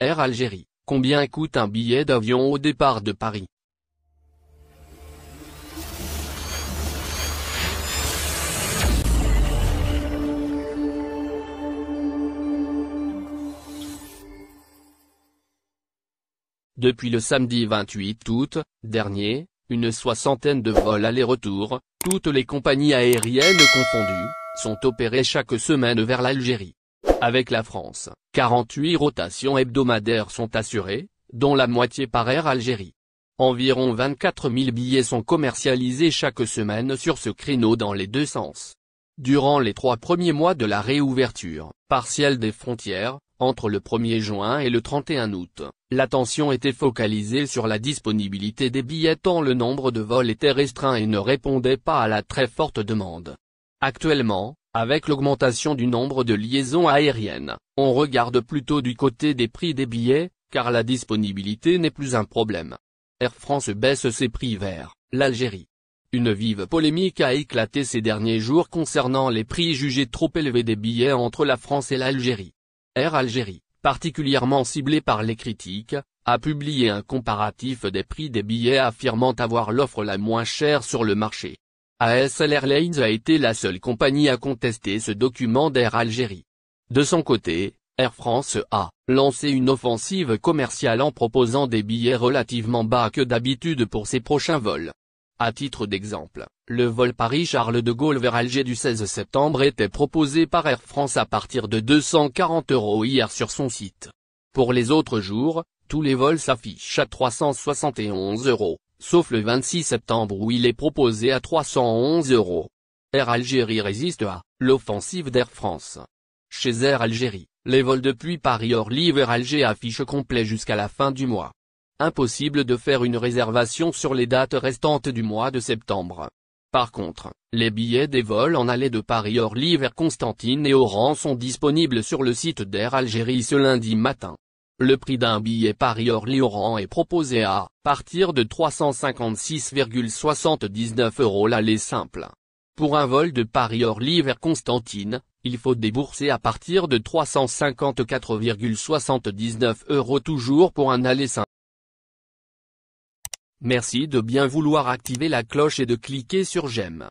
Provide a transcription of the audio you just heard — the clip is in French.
Air Algérie, combien coûte un billet d'avion au départ de Paris Depuis le samedi 28 août dernier, une soixantaine de vols aller-retour, toutes les compagnies aériennes confondues, sont opérés chaque semaine vers l'Algérie. Avec la France, 48 rotations hebdomadaires sont assurées, dont la moitié par Air Algérie. Environ 24 000 billets sont commercialisés chaque semaine sur ce créneau dans les deux sens. Durant les trois premiers mois de la réouverture partielle des frontières, entre le 1er juin et le 31 août, l'attention était focalisée sur la disponibilité des billets tant le nombre de vols était restreint et ne répondait pas à la très forte demande. Actuellement, avec l'augmentation du nombre de liaisons aériennes, on regarde plutôt du côté des prix des billets, car la disponibilité n'est plus un problème. Air France baisse ses prix vers l'Algérie. Une vive polémique a éclaté ces derniers jours concernant les prix jugés trop élevés des billets entre la France et l'Algérie. Air Algérie, particulièrement ciblée par les critiques, a publié un comparatif des prix des billets affirmant avoir l'offre la moins chère sur le marché. ASL Airlines a été la seule compagnie à contester ce document d'Air Algérie. De son côté, Air France a lancé une offensive commerciale en proposant des billets relativement bas que d'habitude pour ses prochains vols. À titre d'exemple, le vol Paris-Charles de Gaulle vers Alger du 16 septembre était proposé par Air France à partir de 240 euros hier sur son site. Pour les autres jours, tous les vols s'affichent à 371 euros sauf le 26 septembre où il est proposé à 311 euros. Air Algérie résiste à l'offensive d'Air France. Chez Air Algérie, les vols depuis Paris orly vers Alger affichent complet jusqu'à la fin du mois. Impossible de faire une réservation sur les dates restantes du mois de septembre. Par contre, les billets des vols en allée de Paris Orly vers Constantine et Oran sont disponibles sur le site d'Air Algérie ce lundi matin. Le prix d'un billet Paris-Orly-Oran est proposé à partir de 356,79 euros l'aller simple. Pour un vol de Paris-Orly vers Constantine, il faut débourser à partir de 354,79 euros toujours pour un aller simple. Merci de bien vouloir activer la cloche et de cliquer sur j'aime.